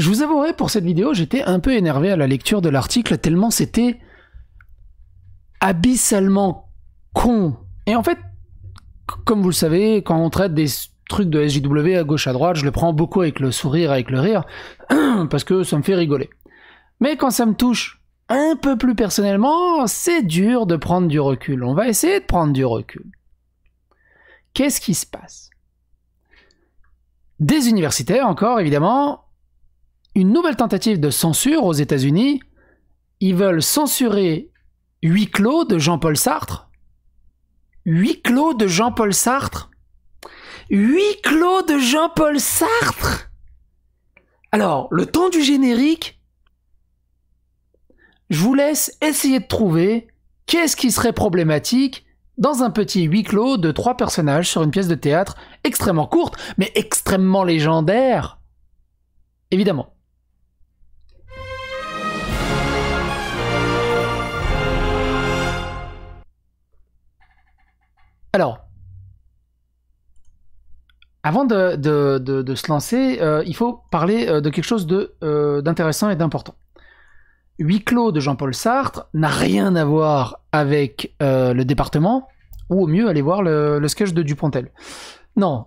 Je vous avouerai, pour cette vidéo, j'étais un peu énervé à la lecture de l'article, tellement c'était abyssalement con. Et en fait, comme vous le savez, quand on traite des trucs de SJW à gauche à droite, je le prends beaucoup avec le sourire, avec le rire, parce que ça me fait rigoler. Mais quand ça me touche un peu plus personnellement, c'est dur de prendre du recul. On va essayer de prendre du recul. Qu'est-ce qui se passe Des universitaires, encore évidemment, une nouvelle tentative de censure aux États-Unis. Ils veulent censurer Huit clos de Jean-Paul Sartre. Huit clos de Jean-Paul Sartre. Huit clos de Jean-Paul Sartre. Alors, le temps du générique, je vous laisse essayer de trouver qu'est-ce qui serait problématique dans un petit huis clos de trois personnages sur une pièce de théâtre extrêmement courte, mais extrêmement légendaire. Évidemment. Alors, avant de, se lancer, euh, il faut parler euh, de quelque chose euh, d'intéressant et d'important. Huit clos de Jean-Paul Sartre n'a rien à voir avec le département, ou au mieux, aller voir le, sketch de Dupontel. Non,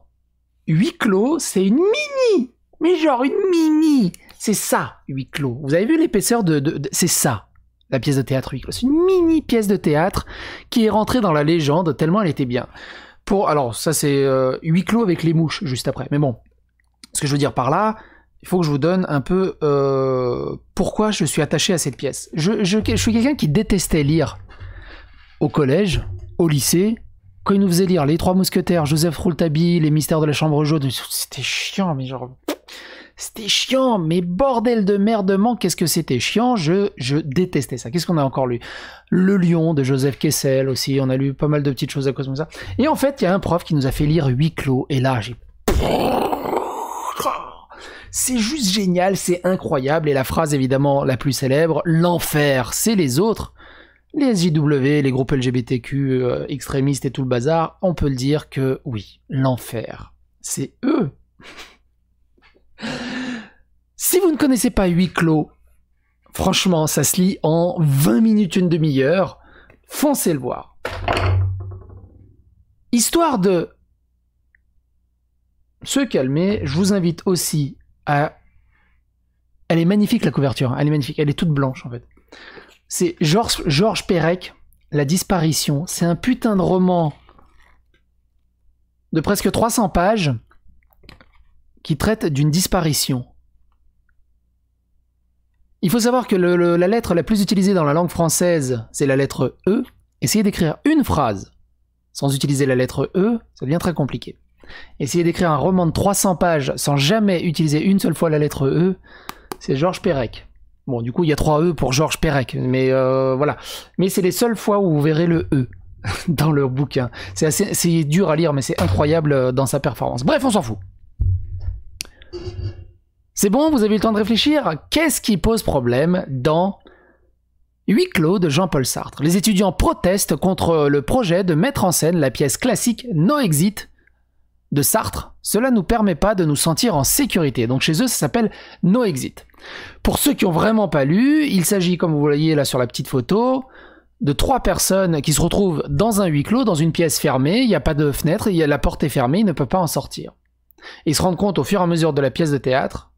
Huit clos, c'est une mini, mais genre une mini. C'est ça, Huit clos. Vous avez vu l'épaisseur de... c'est ça, la pièce de théâtre C'est une mini pièce de théâtre qui est rentrée dans la légende tellement elle était bien. Pour, alors, ça c'est euh, huit clos avec les mouches juste après. Mais bon, ce que je veux dire par là, il faut que je vous donne un peu euh, pourquoi je suis attaché à cette pièce. Je, suis quelqu'un qui détestait lire au collège, au lycée. Quand il nous faisait lire Les Trois Mousquetaires, Joseph Rouletabille, Les Mystères de la Chambre jaune, c'était chiant, mais genre. C'était chiant, mais bordel de merdement, qu'est-ce que c'était chiant, je, je détestais ça. Qu'est-ce qu'on a encore lu Le Lion de Joseph Kessel aussi, on a lu pas mal de petites choses à cause de ça. Et en fait, il y a un prof qui nous a fait lire Huit clos, et là, j'ai... C'est juste génial, c'est incroyable, et la phrase évidemment la plus célèbre, l'enfer, c'est les autres les JW, les groupes LGBTQ euh, extrémistes et tout le bazar, on peut le dire que oui, l'enfer, c'est eux. Si vous ne connaissez pas Huit clos, franchement, ça se lit en 20 minutes, une demi-heure. Foncez le voir. Histoire de se calmer, je vous invite aussi à... Elle est magnifique la couverture, hein. elle est magnifique, elle est toute blanche en fait. C'est Georges George Perec, La disparition. C'est un putain de roman de presque 300 pages qui traite d'une disparition. Il faut savoir que la lettre la plus utilisée dans la langue française, c'est la lettre E. Essayez d'écrire une phrase sans utiliser la lettre E, ça devient très compliqué. Essayez d'écrire un roman de 300 pages sans jamais utiliser une seule fois la lettre E, c'est Georges Perec. Bon, du coup, il y a trois E pour Georges Perec, mais euh, voilà. Mais c'est les seules fois où vous verrez le E dans leur bouquin. C'est assez, dur à lire, mais c'est incroyable euh, dans sa performance. Bref, on s'en fout. C'est bon, vous avez eu le temps de réfléchir Qu'est-ce qui pose problème dans Huit clos de Jean-Paul Sartre Les étudiants protestent contre le projet de mettre en scène la pièce classique No Exit de Sartre. Cela ne nous permet pas de nous sentir en sécurité. Donc chez eux, ça s'appelle No Exit. Pour ceux qui n'ont vraiment pas lu, il s'agit, comme vous voyez là sur la petite photo, de trois personnes qui se retrouvent dans un huis clos, dans une pièce fermée, il n'y a pas de fenêtre, il y a la porte est fermée, ils ne peuvent pas en sortir. Ils se rendent compte au fur et à mesure de la pièce de théâtre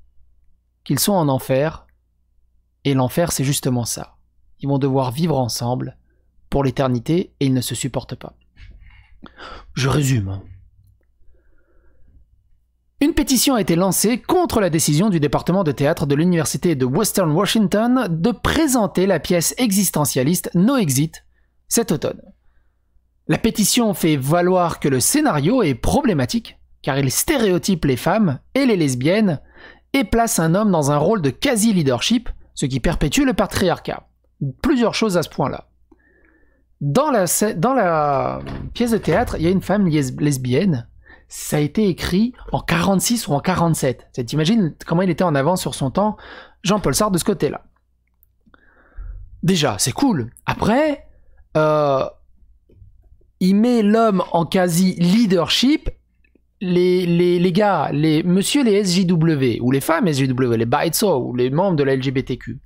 qu'ils sont en enfer, et l'enfer c'est justement ça. Ils vont devoir vivre ensemble pour l'éternité et ils ne se supportent pas. Je résume. Hein. Une pétition a été lancée contre la décision du département de théâtre de l'université de Western Washington de présenter la pièce existentialiste No Exit cet automne. La pétition fait valoir que le scénario est problématique car il stéréotype les femmes et les lesbiennes et place un homme dans un rôle de quasi-leadership, ce qui perpétue le patriarcat. Plusieurs choses à ce point-là. Dans la, euh, pièce de théâtre, il y a une femme lesbienne. Ça a été écrit en 46 ou en 47. T'imagines comment il était en avance sur son temps, Jean-Paul Sartre, de ce côté-là. Déjà, c'est cool. Après, euh, il met l'homme en quasi-leadership les, gars, les monsieur les SJW, ou les femmes SJW, les Baitso, ou les membres de la LGBTQ,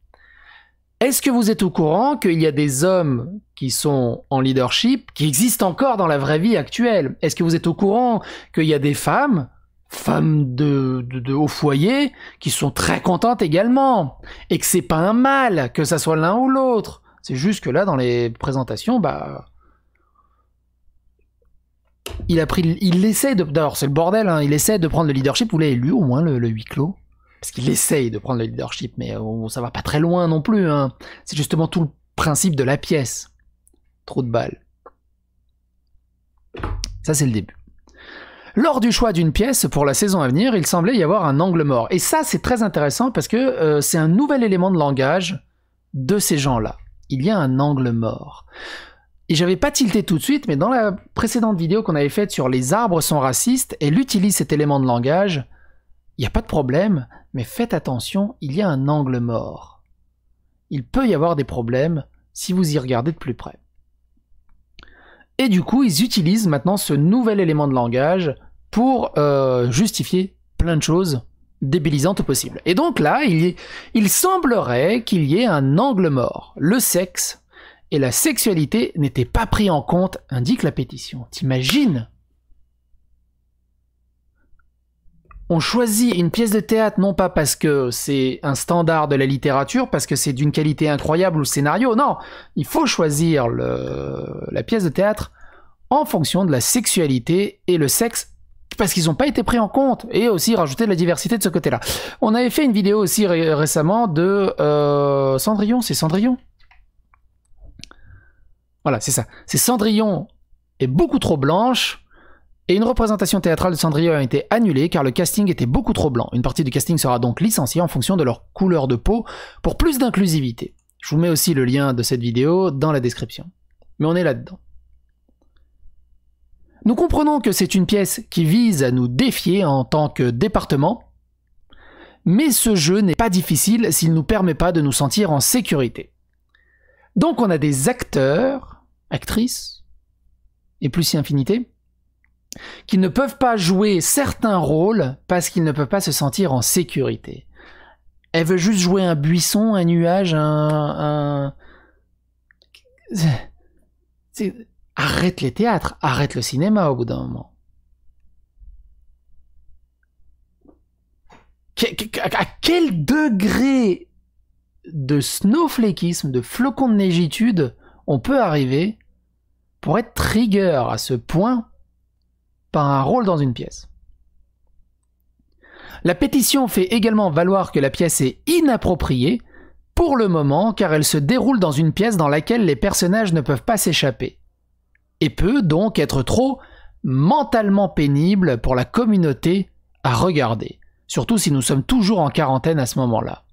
est-ce que vous êtes au courant qu'il y a des hommes qui sont en leadership, qui existent encore dans la vraie vie actuelle Est-ce que vous êtes au courant qu'il y a des femmes, femmes de, de, au foyer, qui sont très contentes également Et que c'est pas un mal que ça soit l'un ou l'autre C'est juste que là, dans les présentations, bah, il a pris, il essaie de, c'est le bordel, hein, il essaie de prendre le leadership. Vous l'avez lu au moins le, le huis clos parce qu'il essaye de prendre le leadership, mais euh, ça va pas très loin non plus. Hein. C'est justement tout le principe de la pièce. Trop de balles. Ça, c'est le début. Lors du choix d'une pièce pour la saison à venir, il semblait y avoir un angle mort. Et ça, c'est très intéressant parce que euh, c'est un nouvel élément de langage de ces gens-là. Il y a un angle mort. Et j'avais pas tilté tout de suite, mais dans la précédente vidéo qu'on avait faite sur les arbres sont racistes, elle utilise cet élément de langage. Il n'y a pas de problème, mais faites attention, il y a un angle mort. Il peut y avoir des problèmes si vous y regardez de plus près. Et du coup, ils utilisent maintenant ce nouvel élément de langage pour euh, justifier plein de choses débilisantes au possible. Et donc là, il, il semblerait qu'il y ait un angle mort. Le sexe et la sexualité n'était pas pris en compte, indique la pétition. T'imagines On choisit une pièce de théâtre non pas parce que c'est un standard de la littérature, parce que c'est d'une qualité incroyable ou le scénario, non, il faut choisir le, la pièce de théâtre en fonction de la sexualité et le sexe parce qu'ils n'ont pas été pris en compte et aussi rajouter de la diversité de ce côté-là. On avait fait une vidéo aussi récemment de euh, Cendrillon, c'est Cendrillon voilà, c'est ça. C'est Cendrillon est beaucoup trop blanche. Et une représentation théâtrale de Cendrillon a été annulée car le casting était beaucoup trop blanc. Une partie du casting sera donc licenciée en fonction de leur couleur de peau pour plus d'inclusivité. Je vous mets aussi le lien de cette vidéo dans la description. Mais on est là-dedans. Nous comprenons que c'est une pièce qui vise à nous défier en tant que département, mais ce jeu n'est pas difficile s'il ne nous permet pas de nous sentir en sécurité. Donc on a des acteurs Actrice, et plus si infinité, qui ne peuvent pas jouer certains rôles parce qu'ils ne peuvent pas se sentir en sécurité. Elle veut juste jouer un buisson, un nuage, un... un... Arrête les théâtres, arrête le cinéma au bout d'un moment. à quel degré de snowflakeisme, de flocon de négitude on peut arriver, pour être trigger à ce point, par un rôle dans une pièce. La pétition fait également valoir que la pièce est inappropriée pour le moment car elle se déroule dans une pièce dans laquelle les personnages ne peuvent pas s'échapper, et peut donc être trop mentalement pénible pour la communauté à regarder, surtout si nous sommes toujours en quarantaine à ce moment-là.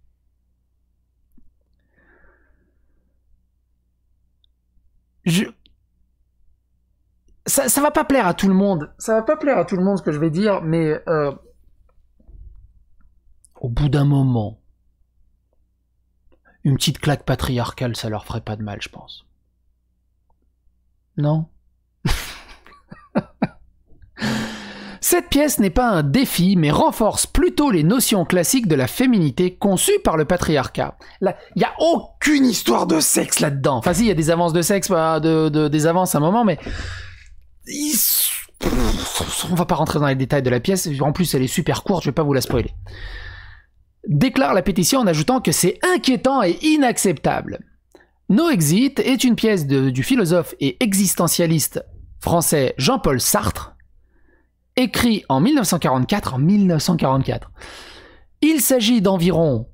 je... ça, ça va pas plaire à tout le monde. Ça va pas plaire à tout le monde ce que je vais dire, mais euh, au bout d'un moment, une petite claque patriarcale, ça leur ferait pas de mal, je pense. Non Cette pièce n'est pas un défi, mais renforce plutôt les notions classiques de la féminité conçues par le patriarcat. Il n'y a aucune histoire de sexe là-dedans. Enfin si, il y a des avances de sexe, de, des avances à un moment, mais... On ne on va pas rentrer dans les détails de la pièce, en plus elle est super courte, je vais pas vous la spoiler. Déclare la pétition en ajoutant que c'est inquiétant et inacceptable. No Exit est une pièce du philosophe et existentialiste français Jean-Paul Sartre, écrit en 1944, 1944. Il s'agit d'environ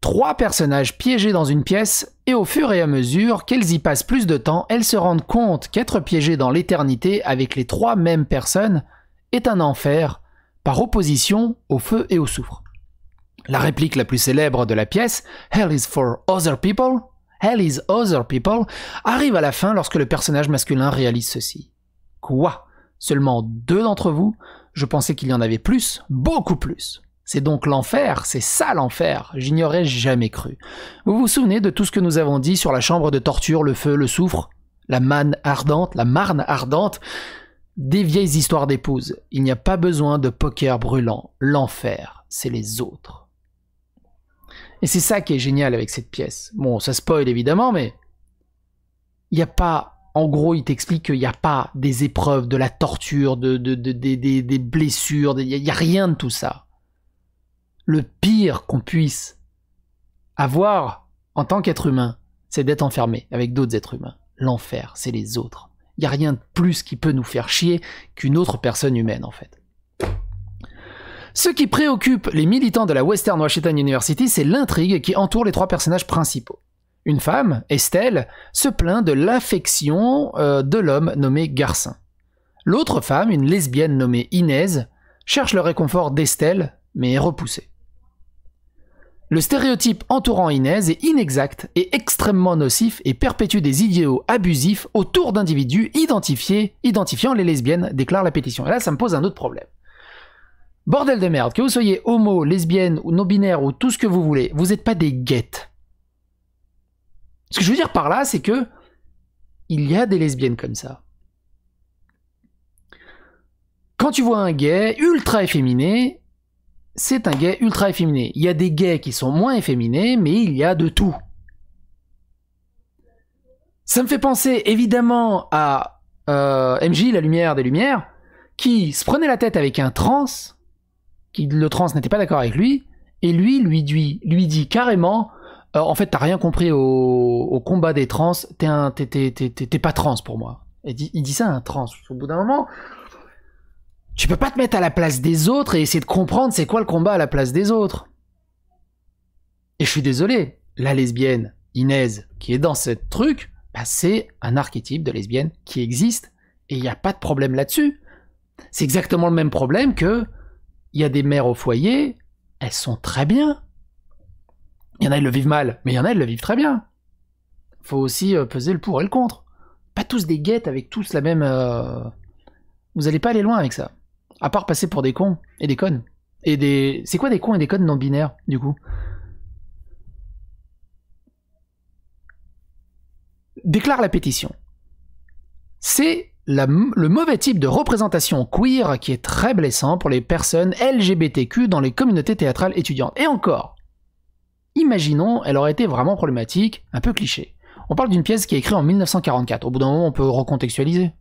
trois personnages piégés dans une pièce, et au fur et à mesure qu'elles y passent plus de temps, elles se rendent compte qu'être piégé dans l'éternité avec les trois mêmes personnes est un enfer, par opposition au feu et au soufre. La réplique la plus célèbre de la pièce, Hell is for other people, Hell is other people, arrive à la fin lorsque le personnage masculin réalise ceci. Quoi Seulement deux d'entre vous, je pensais qu'il y en avait plus, beaucoup plus. C'est donc l'enfer, c'est ça l'enfer, j'ignorais jamais cru. Vous vous souvenez de tout ce que nous avons dit sur la chambre de torture, le feu, le soufre, la manne ardente, la marne ardente Des vieilles histoires d'épouses, il n'y a pas besoin de poker brûlant, l'enfer, c'est les autres. Et c'est ça qui est génial avec cette pièce. Bon, ça spoil évidemment, mais il n'y a pas en gros, il t'explique qu'il n'y a pas des épreuves, de la torture, de, des blessures, il n'y a rien de tout ça. Le pire qu'on puisse avoir en tant qu'être humain, c'est d'être enfermé avec d'autres êtres humains. L'enfer, c'est les autres. Il n'y a rien de plus qui peut nous faire chier qu'une autre personne humaine, en fait. Ce qui préoccupe les militants de la Western Washington University, c'est l'intrigue qui entoure les trois personnages principaux. Une femme, Estelle, se plaint de l'affection euh, de l'homme nommé Garcin. L'autre femme, une lesbienne nommée Inès, cherche le réconfort d'Estelle, mais est repoussée. Le stéréotype entourant Inès est inexact et extrêmement nocif et perpétue des idéaux abusifs autour d'individus identifiés, identifiant les lesbiennes, déclare la pétition. Et là, ça me pose un autre problème. Bordel de merde, que vous soyez homo, lesbienne ou non-binaire ou tout ce que vous voulez, vous n'êtes pas des guettes. Ce que je veux dire par là, c'est que il y a des lesbiennes comme ça. Quand tu vois un gay ultra efféminé, c'est un gay ultra efféminé. Il y a des gays qui sont moins efféminés, mais il y a de tout. Ça me fait penser évidemment à euh, MJ, la lumière des lumières, qui se prenait la tête avec un trans, qui le trans n'était pas d'accord avec lui, et lui lui dit, lui dit carrément euh, en fait, t'as rien compris au, combat des trans, t'es, pas trans pour moi. Il dit, il dit ça, un trans. Au bout d'un moment, tu peux pas te mettre à la place des autres et essayer de comprendre c'est quoi le combat à la place des autres. Et je suis désolé, la lesbienne Inès qui est dans ce truc, bah, c'est un archétype de lesbienne qui existe et il n'y a pas de problème là-dessus. C'est exactement le même problème que y a des mères au foyer, elles sont très bien, il y en a, ils le vivent mal, mais il y en a, ils le vivent très bien. Faut aussi euh, peser le pour et le contre. Pas tous des guettes avec tous la même. Euh, vous allez pas aller loin avec ça. À part passer pour des cons et des connes. Et des. C'est quoi des cons et des connes non binaires, du coup Déclare la pétition. C'est le mauvais type de représentation queer qui est très blessant pour les personnes LGBTQ dans les communautés théâtrales étudiantes. Et encore, imaginons, elle aurait été vraiment problématique, un peu cliché. On parle d'une pièce qui est écrite en 1944, au bout d'un moment on peut recontextualiser.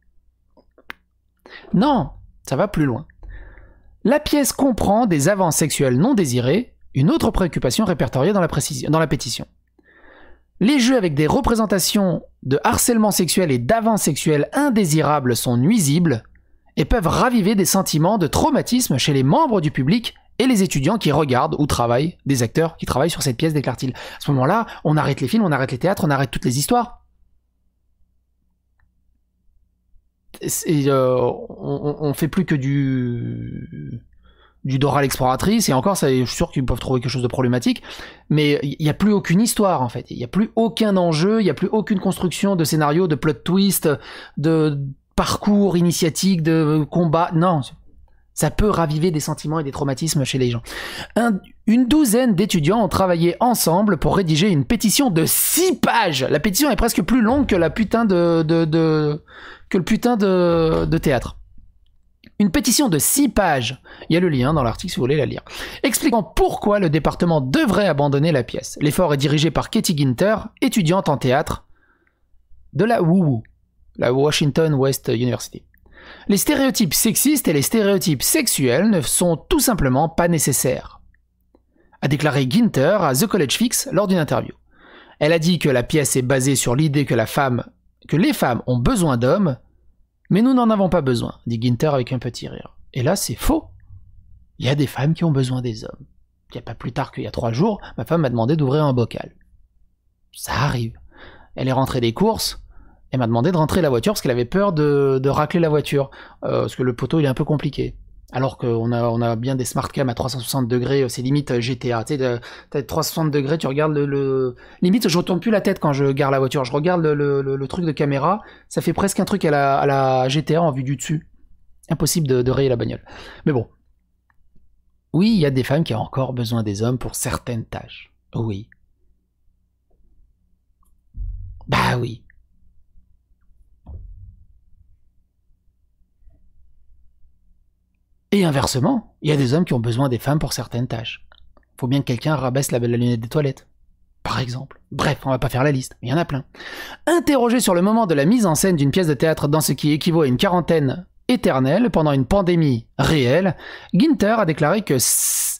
Non, ça va plus loin. La pièce comprend des avances sexuelles non désirées, une autre préoccupation répertoriée dans la, dans la pétition. Les jeux avec des représentations de harcèlement sexuel et d'avances sexuelles indésirables sont nuisibles et peuvent raviver des sentiments de traumatisme chez les membres du public et les étudiants qui regardent ou travaillent, des acteurs qui travaillent sur cette pièce, déclare t À ce moment-là, on arrête les films, on arrête les théâtres, on arrête toutes les histoires. Euh, on, ne fait plus que du du à l'exploratrice et encore ça je suis sûr qu'ils peuvent trouver quelque chose de problématique mais il n'y a plus aucune histoire en fait il n'y a plus aucun enjeu il n'y a plus aucune construction de scénario de plot twist de parcours initiatique de combat non ça peut raviver des sentiments et des traumatismes chez les gens. une douzaine d'étudiants ont travaillé ensemble pour rédiger une pétition de 6 pages. La pétition est presque plus longue que la putain de, que le putain de, théâtre. Une pétition de 6 pages, il y a le lien dans l'article si vous voulez la lire, expliquant pourquoi le département devrait abandonner la pièce. L'effort est dirigé par Katie Ginter, étudiante en théâtre de la WU, la Washington West University. Les stéréotypes sexistes et les stéréotypes sexuels ne sont tout simplement pas nécessaires, a déclaré Ginter à The College Fix lors d'une interview. Elle a dit que la pièce est basée sur l'idée que la femme, que les femmes ont besoin d'hommes, mais nous n'en avons pas besoin, dit Ginter avec un petit rire. Et là, c'est faux. Il y a des femmes qui ont besoin des hommes. Il n'y a pas plus tard qu'il y a trois jours, ma femme m'a demandé d'ouvrir un bocal. Ça arrive. Elle est rentrée des courses, elle m'a demandé de rentrer la voiture parce qu'elle avait peur de, de, racler la voiture, euh, parce que le poteau il est un peu compliqué. Alors qu'on a, on a bien des smart cam à 360 degrés, euh, c'est limite euh, GTA. Tu sais, 360 degrés, tu regardes le, Limite, je retourne plus la tête quand je garde la voiture. Je regarde le, truc de caméra, ça fait presque un truc à la, GTA en vue du dessus. Impossible de, de rayer la bagnole. Mais bon. Oui, il y a des femmes qui ont encore besoin des hommes pour certaines tâches. Oui. Bah oui. Et inversement, il y a des hommes qui ont besoin des femmes pour certaines tâches. Faut bien que quelqu'un rabaisse la, belle lunette des toilettes. Par exemple. Bref, on va pas faire la liste, il y en a plein. Interrogé sur le moment de la mise en scène d'une pièce de théâtre dans ce qui équivaut à une quarantaine éternelle pendant une pandémie réelle, Ginter a déclaré que,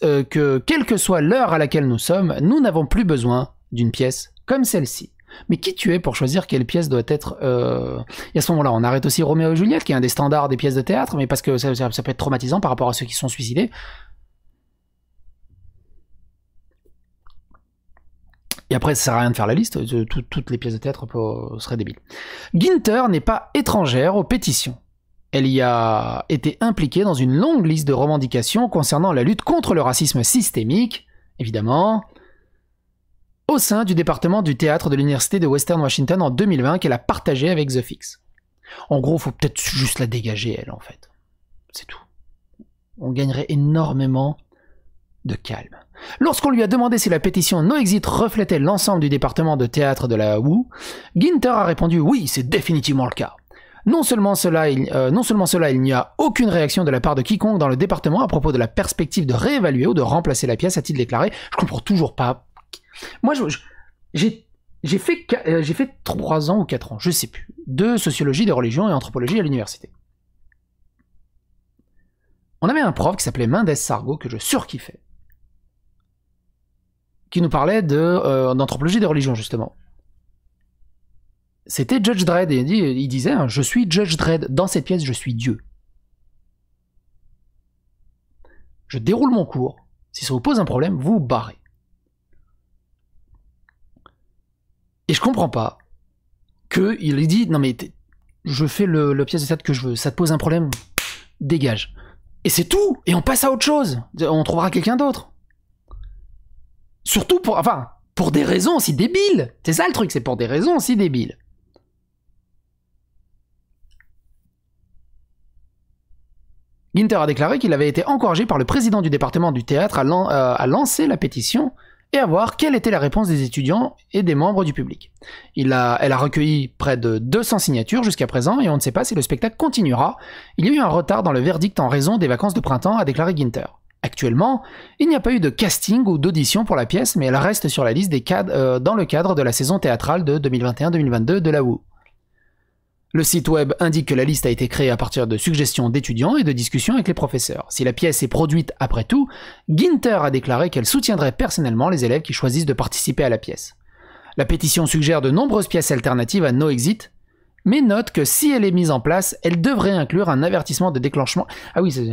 euh, que quelle que soit l'heure à laquelle nous sommes, nous n'avons plus besoin d'une pièce comme celle-ci. Mais qui tu es pour choisir quelle pièce doit être... Euh, et à ce moment-là, on arrête aussi Roméo et Juliette, qui est un des standards des pièces de théâtre, mais parce que ça, peut être traumatisant par rapport à ceux qui sont suicidés. Et après, ça sert à rien de faire la liste, de euh, toutes les pièces de théâtre ce seraient débiles. Ginter n'est pas étrangère aux pétitions. Elle y a été impliquée dans une longue liste de revendications concernant la lutte contre le racisme systémique, évidemment, au sein du département du théâtre de l'université de Western Washington en 2020 qu'elle a partagé avec The Fix. En gros, faut peut-être juste la dégager, elle, en fait. C'est tout. On gagnerait énormément de calme. Lorsqu'on lui a demandé si la pétition No Exit reflétait l'ensemble du département de théâtre de la WU, Ginter a répondu oui, c'est définitivement le cas. Non seulement, cela, il, euh, non seulement cela, il n'y a aucune réaction de la part de quiconque dans le département à propos de la perspective de réévaluer ou de remplacer la pièce, a-t-il déclaré. Je comprends toujours pas moi, j'ai fait, 3 euh, ans ou 4 ans, je sais plus, de sociologie de religion et anthropologie à l'université. On avait un prof qui s'appelait Mendes Sargo, que je surkiffais, qui nous parlait euh, d'anthropologie de, religion, des religions, justement. C'était Judge Dredd, et il, disait hein, Je suis Judge Dredd, dans cette pièce, je suis Dieu. Je déroule mon cours, si ça vous pose un problème, vous barrez. Et je comprends pas que il ait dit non mais je fais le, pièce de théâtre que je veux, ça te pose un problème, dégage. Et c'est tout. Et on passe à autre chose. On trouvera quelqu'un d'autre. Surtout pour enfin pour des raisons aussi débiles. C'est ça le truc, c'est pour des raisons aussi débiles. Ginter a déclaré qu'il avait été encouragé par le président du département du théâtre à euh, lancer la pétition et à voir quelle était la réponse des étudiants et des membres du public. elle a recueilli près de 200 signatures jusqu'à présent et on ne sait pas si le spectacle continuera. Il y a eu un retard dans le verdict en raison des vacances de printemps, a déclaré Ginter. Actuellement, il n'y a pas eu de casting ou d'audition pour la pièce, mais elle reste sur la liste des cadres, euh, dans le cadre de la saison théâtrale de 2021-2022 de la WU. Le site web indique que la liste a été créée à partir de suggestions d'étudiants et de discussions avec les professeurs. Si la pièce est produite après tout, Ginter a déclaré qu'elle soutiendrait personnellement les élèves qui choisissent de participer à la pièce. La pétition suggère de nombreuses pièces alternatives à No Exit, mais note que si elle est mise en place, elle devrait inclure un avertissement de déclenchement. Ah oui, c'est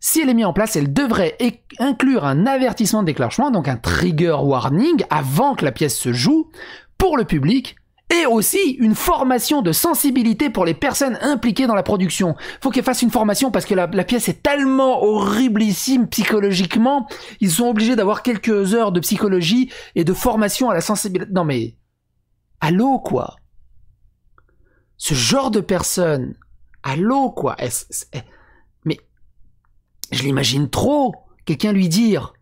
Si elle est mise en place, elle devrait inclure un avertissement de déclenchement, donc un trigger warning, avant que la pièce se joue, pour le public et aussi une formation de sensibilité pour les personnes impliquées dans la production. Faut qu'elles fassent une formation parce que la, pièce est tellement horriblissime psychologiquement, ils sont obligés d'avoir quelques heures de psychologie et de formation à la sensibilité. Non mais, allô quoi Ce genre de personne, allô quoi eh, Mais, je l'imagine trop, quelqu'un lui dire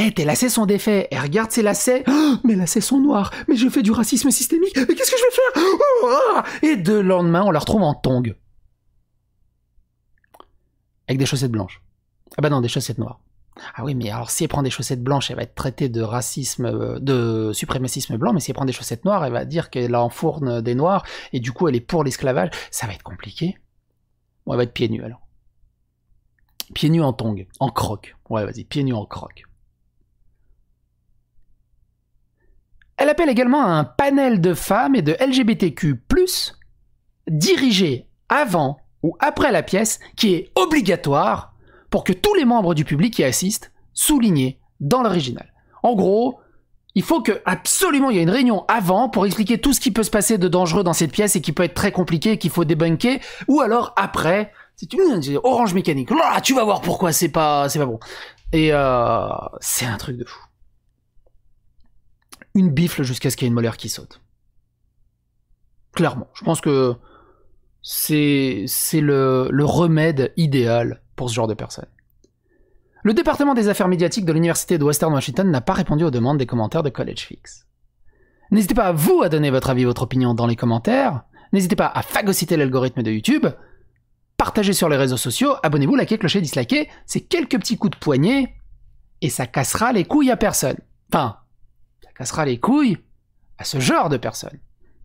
hey, eh, tes lacets sont défaits. Et eh, regarde ces lacets. Oh, mais mes lacets sont noirs. Mais je fais du racisme systémique. Mais qu'est-ce que je vais faire oh, oh, Et de lendemain, on la retrouve en tong Avec des chaussettes blanches. Ah bah non, des chaussettes noires. Ah oui, mais alors si elle prend des chaussettes blanches, elle va être traitée de racisme, euh, de suprémacisme blanc, mais si elle prend des chaussettes noires, elle va dire qu'elle enfourne des noirs, et du coup elle est pour l'esclavage. Ça va être compliqué. on elle va être pieds nus alors. Pieds nus en tongue, en croque. Ouais, vas-y, pieds nus en croque. Elle appelle également à un panel de femmes et de LGBTQ, dirigé avant ou après la pièce, qui est obligatoire pour que tous les membres du public qui assistent souligné dans l'original. En gros, il faut que absolument il y ait une réunion avant pour expliquer tout ce qui peut se passer de dangereux dans cette pièce et qui peut être très compliqué, qu'il faut débunker, ou alors après, c'est une orange mécanique. Là, tu vas voir pourquoi c'est pas, c'est pas bon. Et euh, c'est un truc de fou une bifle jusqu'à ce qu'il y ait une molaire qui saute. Clairement, je pense que c'est le, le remède idéal pour ce genre de personnes. Le département des affaires médiatiques de l'université de Western Washington n'a pas répondu aux demandes des commentaires de College Fix. N'hésitez pas à vous à donner votre avis, votre opinion dans les commentaires. N'hésitez pas à phagocyter l'algorithme de YouTube. Partagez sur les réseaux sociaux, abonnez-vous, likez, clochez, dislikez. C'est quelques petits coups de poignet et ça cassera les couilles à personne. Enfin, sera les couilles à ce genre de personnes.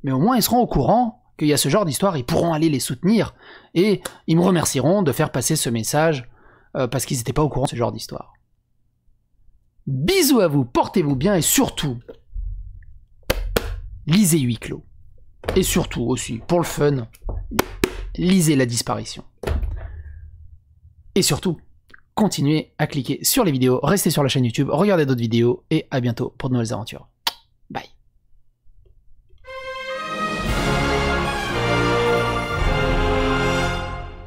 Mais au moins, ils seront au courant qu'il y a ce genre d'histoire, ils pourront aller les soutenir et ils me remercieront de faire passer ce message euh, parce qu'ils n'étaient pas au courant de ce genre d'histoire. Bisous à vous, portez-vous bien et surtout, lisez huis clos. Et surtout aussi, pour le fun, lisez la disparition. Et surtout, continuez à cliquer sur les vidéos, restez sur la chaîne YouTube, regardez d'autres vidéos et à bientôt pour de nouvelles aventures.